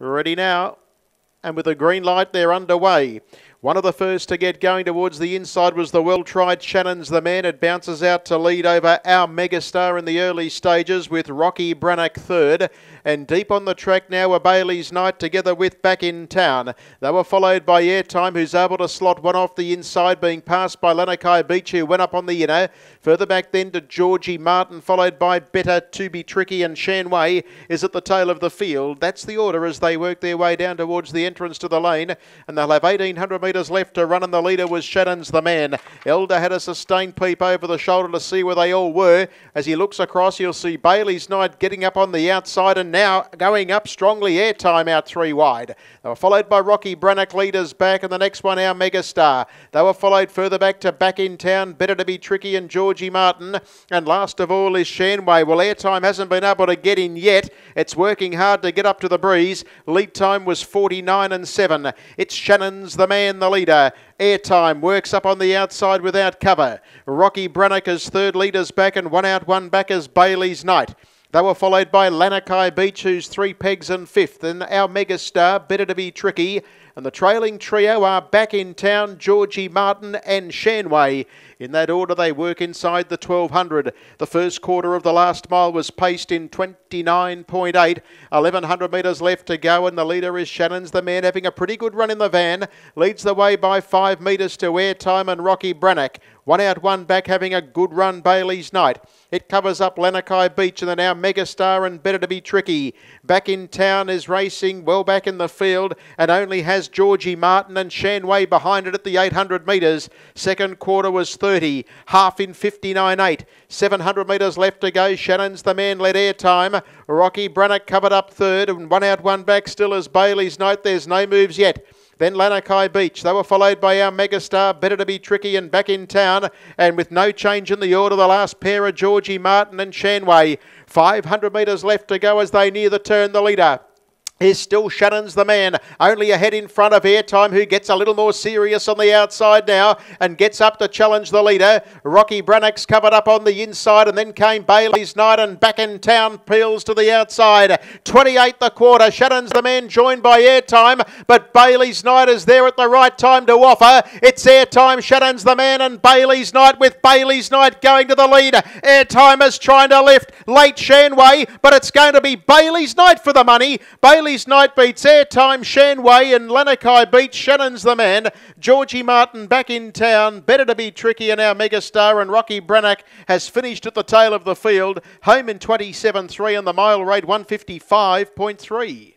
Ready now. And with a green light, they're underway. One of the first to get going towards the inside was the well-tried Shannon's the man. It bounces out to lead over our megastar in the early stages with Rocky Brannock third. And deep on the track now are Bailey's Knight together with Back in Town. They were followed by Airtime who's able to slot one off the inside being passed by Lanakai Beach who went up on the inner. Further back then to Georgie Martin followed by Better To Be Tricky and Shanway is at the tail of the field. That's the order as they work their way down towards the entrance to the lane and they'll have 1800 metres metres left to run, and the leader was Shannon's the man. Elder had a sustained peep over the shoulder to see where they all were. As he looks across, you'll see Bailey's Knight getting up on the outside and now going up strongly Air time out three wide. They were followed by Rocky Brannock, leaders back, and the next one, our megastar. They were followed further back to Back in Town, Better to Be Tricky, and Georgie Martin. And last of all is Shanway. Well, air time hasn't been able to get in yet. It's working hard to get up to the breeze. Lead time was 49 and 7. It's Shannon's the man the leader. Airtime works up on the outside without cover. Rocky Brannock is third leader's back and one out, one back is Bailey's Knight. They were followed by Lanakai Beach, who's three pegs in fifth, and our megastar, Better to Be Tricky. And the trailing trio are back in town, Georgie Martin and Shanway. In that order, they work inside the 1200. The first quarter of the last mile was paced in 29.8. 1100 metres left to go, and the leader is Shannon's the man, having a pretty good run in the van. Leads the way by five metres to airtime and Rocky Brannock. One out, one back, having a good run, Bailey's Knight. It covers up Lanakai Beach and the now Megastar and Better to Be Tricky. Back in town is racing well back in the field and only has Georgie Martin and Shanway behind it at the 800 metres. Second quarter was 30, half in 59.8. 700 metres left to go. Shannon's the man led air time. Rocky Brannock covered up third and one out, one back still as Bailey's Knight. There's no moves yet. Then Lanakai Beach. They were followed by our megastar, Better to Be Tricky, and back in town. And with no change in the order, the last pair of Georgie Martin and Shanway. 500 metres left to go as they near the turn, the leader is still Shannon's the man. Only ahead in front of Airtime, who gets a little more serious on the outside now and gets up to challenge the leader. Rocky Brannock's covered up on the inside, and then came Bailey's night and back in town peels to the outside. 28 the quarter. Shannon's the man joined by Airtime, but Bailey's night is there at the right time to offer. It's Airtime, Shannon's the man, and Bailey's night with Bailey's night going to the lead. Airtime is trying to lift late Shanway, but it's going to be Bailey's night for the money. Bailey Bailey's Night beats Airtime, Shanway and Lanakai beats Shannon's the Man. Georgie Martin back in town. Better to be tricky and our megastar and Rocky Brannock has finished at the tail of the field. Home in 27-3 and the mile rate 155.3.